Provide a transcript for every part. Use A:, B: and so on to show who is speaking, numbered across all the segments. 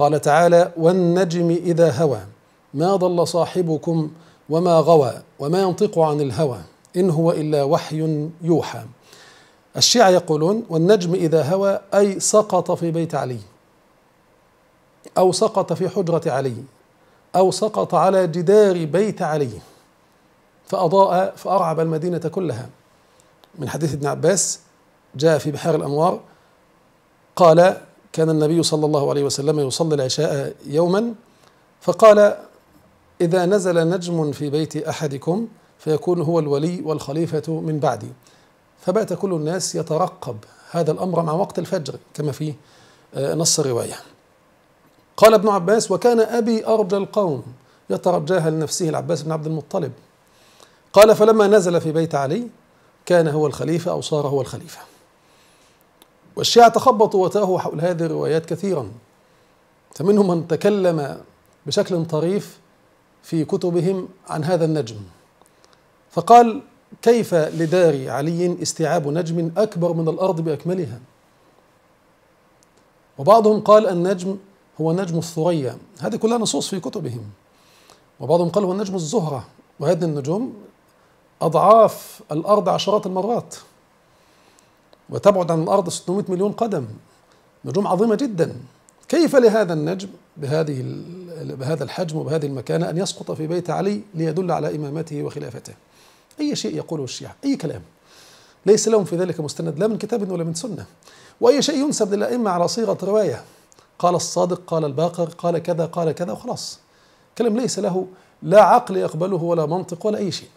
A: قال تعالى والنجم اذا هوى ما ضل صاحبكم وما غوى وما ينطق عن الهوى ان هو الا وحي يوحى الشيعة يقولون والنجم إذا هوى أي سقط في بيت علي أو سقط في حجرة علي أو سقط على جدار بيت علي فأضاء فأرعب المدينة كلها من حديث ابن عباس جاء في بحار الأنوار قال كان النبي صلى الله عليه وسلم يصلي العشاء يوما فقال إذا نزل نجم في بيت أحدكم فيكون هو الولي والخليفة من بعدي فبات كل الناس يترقب هذا الأمر مع وقت الفجر كما في آه، نص الرواية قال ابن عباس وكان أبي أرجى القوم يترجاها لنفسه العباس بن عبد المطلب قال فلما نزل في بيت علي كان هو الخليفة أو صار هو الخليفة والشيعة تخبطوا وتاهوا حول هذه الروايات كثيرا فمنهم من تكلم بشكل طريف في كتبهم عن هذا النجم فقال كيف لدار علي استيعاب نجم أكبر من الأرض بأكملها وبعضهم قال النجم هو نجم الثريا هذه كلها نصوص في كتبهم وبعضهم قال هو نجم الزهرة وهذه النجوم أضعاف الأرض عشرات المرات وتبعد عن الأرض 600 مليون قدم نجوم عظيمة جدا كيف لهذا النجم بهذه بهذا الحجم وبهذه المكانة أن يسقط في بيت علي ليدل على إمامته وخلافته أي شيء يقوله الشيعة أي كلام ليس لهم في ذلك مستند لا من كتاب ولا من سنة وأي شيء ينسب للأئمة على صيغة رواية قال الصادق قال الباقر قال كذا قال كذا وخلاص كلام ليس له لا عقل يقبله ولا منطق ولا أي شيء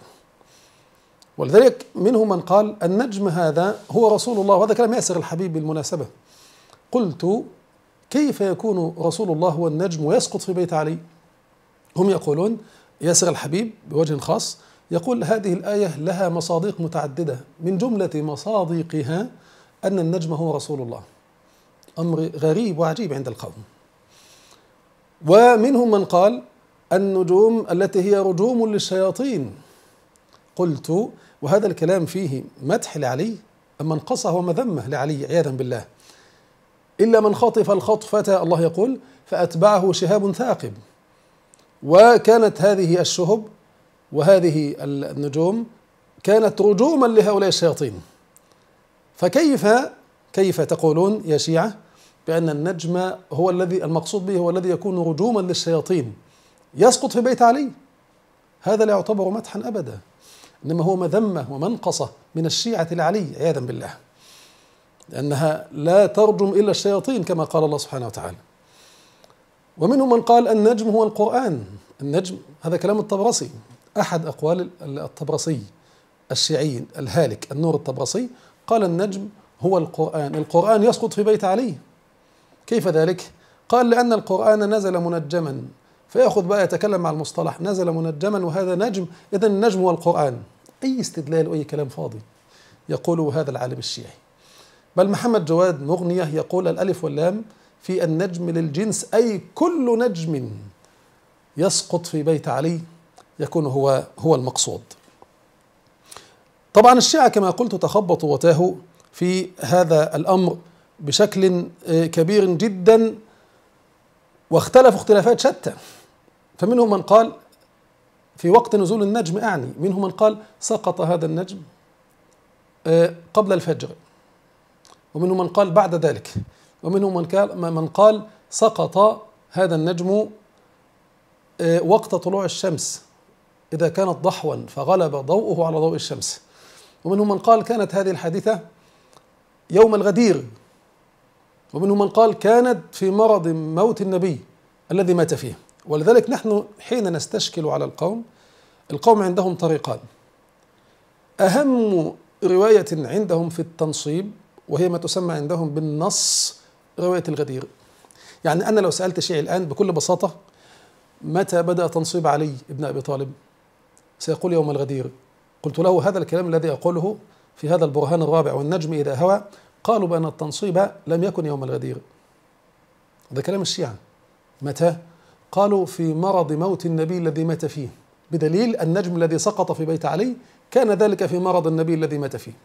A: ولذلك منهم من قال النجم هذا هو رسول الله وهذا كلام ياسر الحبيب بالمناسبة قلت كيف يكون رسول الله هو النجم ويسقط في بيت علي هم يقولون ياسر الحبيب بوجه خاص يقول هذه الآية لها مصادق متعددة من جملة مصادقها أن النجم هو رسول الله أمر غريب وعجيب عند القوم ومنهم من قال النجوم التي هي رجوم للشياطين قلت وهذا الكلام فيه مدح لعلي أما انقصه ومذمة لعلي عياذا بالله إلا من خطف الخطفة الله يقول فأتبعه شهاب ثاقب وكانت هذه الشهب وهذه النجوم كانت رجوما لهؤلاء الشياطين فكيف كيف تقولون يا شيعة بأن النجم هو الذي المقصود به هو الذي يكون رجوما للشياطين يسقط في بيت علي هذا لا يعتبر مدحا أبدا إنما هو مذمة ومنقصة من الشيعة العلي عياذا بالله لأنها لا ترجم إلا الشياطين كما قال الله سبحانه وتعالى ومنهم من قال النجم هو القرآن النجم هذا كلام الطبرسي أحد أقوال الطبرسي الشيعي الهالك النور الطبرسي قال النجم هو القرآن القرآن يسقط في بيت علي كيف ذلك؟ قال لأن القرآن نزل منجما فيأخذ بقى يتكلم مع المصطلح نزل منجما وهذا نجم إذا النجم هو القرآن أي استدلال وأي كلام فاضي يقوله هذا العالم الشيعي بل محمد جواد مغنية يقول الألف واللام في النجم للجنس أي كل نجم يسقط في بيت علي يكون هو هو المقصود طبعا الشيعة كما قلت تخبطوا وتاهوا في هذا الأمر بشكل آه، كبير جدا واختلفوا اختلافات شتى فمنهم من قال في وقت نزول النجم أعني منهم من قال سقط هذا النجم آه، قبل الفجر ومنهم من قال بعد ذلك ومنهم من قال من قال سقط هذا النجم آه، وقت طلوع الشمس إذا كانت ضحوا فغلب ضوءه على ضوء الشمس ومنهم من قال كانت هذه الحادثة يوم الغدير ومنهم من قال كانت في مرض موت النبي الذي مات فيه ولذلك نحن حين نستشكل على القوم القوم عندهم طريقان أهم رواية عندهم في التنصيب وهي ما تسمى عندهم بالنص رواية الغدير يعني أنا لو سألت شيعي الآن بكل بساطة متى بدأ تنصيب علي ابن أبي طالب سيقول يوم الغدير قلت له هذا الكلام الذي أقوله في هذا البرهان الرابع والنجم إذا هوى قالوا بأن التنصيب لم يكن يوم الغدير هذا كلام الشيعة متى قالوا في مرض موت النبي الذي مات فيه بدليل النجم الذي سقط في بيت علي كان ذلك في مرض النبي الذي مات فيه